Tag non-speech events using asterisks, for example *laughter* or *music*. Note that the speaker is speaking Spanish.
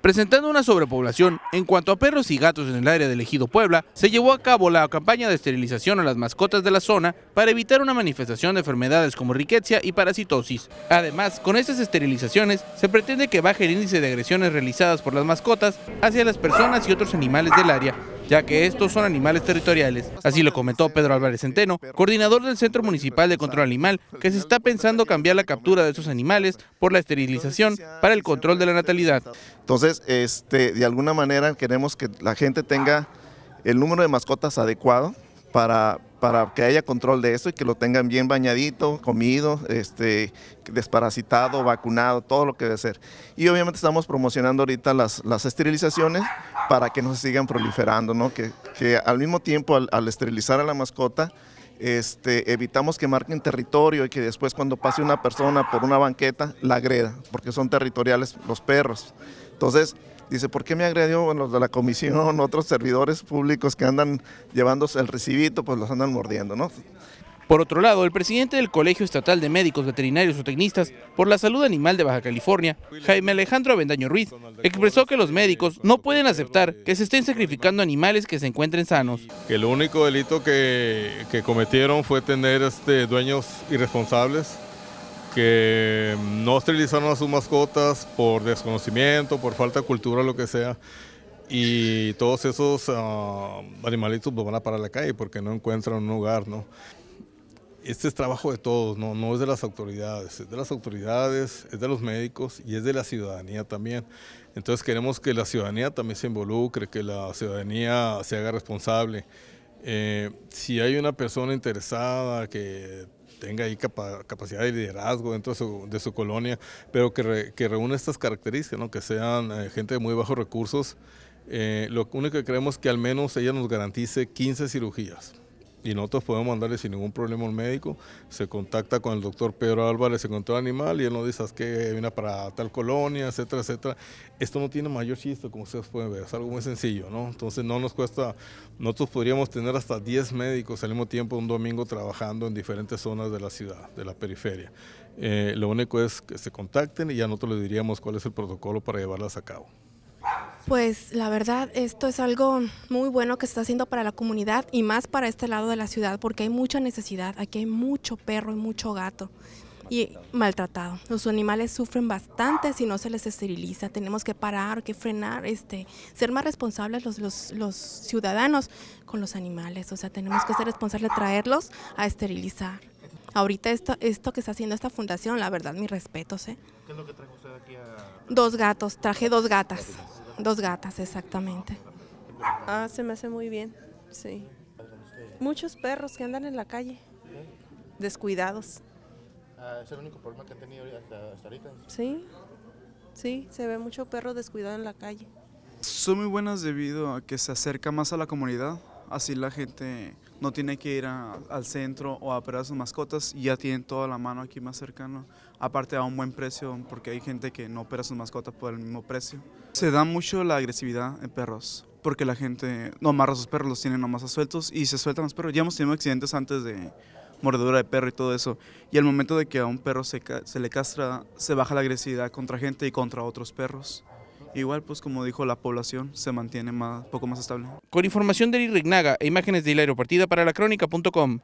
Presentando una sobrepoblación en cuanto a perros y gatos en el área del ejido Puebla, se llevó a cabo la campaña de esterilización a las mascotas de la zona para evitar una manifestación de enfermedades como riqueza y parasitosis. Además, con estas esterilizaciones se pretende que baje el índice de agresiones realizadas por las mascotas hacia las personas y otros animales del área, ya que estos son animales territoriales. Así lo comentó Pedro Álvarez Centeno, coordinador del Centro Municipal de Control Animal, que se está pensando cambiar la captura de estos animales por la esterilización para el control de la natalidad. Entonces, este, de alguna manera queremos que la gente tenga el número de mascotas adecuado para, para que haya control de eso y que lo tengan bien bañadito, comido, este, desparasitado, vacunado, todo lo que debe ser. Y obviamente estamos promocionando ahorita las, las esterilizaciones para que no se sigan proliferando, ¿no? que, que al mismo tiempo al esterilizar a la mascota, este, evitamos que marquen territorio y que después cuando pase una persona por una banqueta la agreda, porque son territoriales los perros. Entonces, dice, ¿por qué me agredió bueno, los de la comisión, *laughs* otros servidores públicos que andan llevándose el recibito, pues los andan mordiendo, ¿no? Por otro lado, el presidente del Colegio Estatal de Médicos Veterinarios o Tecnistas por la Salud Animal de Baja California, Jaime Alejandro Avendaño Ruiz, expresó que los médicos no pueden aceptar que se estén sacrificando animales que se encuentren sanos. El único delito que, cometieron fue tener este, dueños irresponsables que no esterilizaron a sus mascotas por desconocimiento, por falta de cultura, lo que sea. Y todos esos ah, animalitos pues, van a parar a la calle porque no encuentran un lugar, ¿no? este es trabajo de todos, ¿no? es de las autoridades, es de las autoridades, es de los médicos y es de la ciudadanía también. Entonces queremos que la ciudadanía también se involucre, que la ciudadanía se haga responsable. Eh, si hay una persona interesada que tenga ahí capacidad de liderazgo dentro de su, colonia, pero que, reúne estas características, que sean eh, gente de muy bajos recursos, eh, lo único que creemos es que al menos ella nos garantice 15 cirugías y nosotros podemos mandarle sin ningún problema al médico. Se contacta con el doctor Pedro Álvarez, se encontró el animal y él nos dice que viene para tal colonia, etcétera, etcétera. Esto no tiene mayor chiste, como ustedes pueden ver, es algo muy sencillo, ¿no? Entonces no nos cuesta, nosotros podríamos tener hasta 10 médicos al mismo tiempo un domingo trabajando en diferentes zonas de la ciudad, de la periferia. Eh, lo único es que se contacten y ya nosotros les diríamos cuál es el protocolo para llevarlas a cabo. Pues la verdad, esto es algo muy bueno que se está haciendo para la comunidad y más para este lado de la ciudad, porque hay mucha necesidad. Aquí hay mucho perro y mucho gato y maltratado. Los animales sufren bastante si no se les esteriliza. Tenemos que parar, que frenar, este, ser más responsables los, los, ciudadanos con los animales. O sea, tenemos que ser responsables de traerlos a esterilizar. Ahorita esto, esto que está haciendo esta fundación, la verdad, mi respetos. ¿eh? ¿Qué es lo que trajo usted aquí Dos gatos, traje dos gatas dos gatas exactamente. Ah, se me hace muy bien, sí. Muchos perros que andan en la calle, descuidados. Ah, ¿Es el único problema que han tenido hasta ahorita? Sí, sí, se ve mucho perro descuidado en la calle. Son muy buenas debido a que se acerca más a la comunidad, así la gente no tiene que ir al centro o a operar sus mascotas, y ya tienen toda la mano aquí más cercano, aparte a un buen precio, porque hay gente que no opera sus mascotas por el mismo precio. Se da mucho la agresividad en perros, porque la gente no amarra a sus perros, los tiene nomás a sueltos y se sueltan los perros. Ya hemos tenido accidentes antes de mordedura de perro y todo eso, y al momento de que a un perro se le castra, se baja la agresividad contra gente y contra otros perros. Igual, pues como dijo, la población se mantiene más, poco más estable. Con información de Irignaga e imágenes de Hilario Partida para la crónica.com.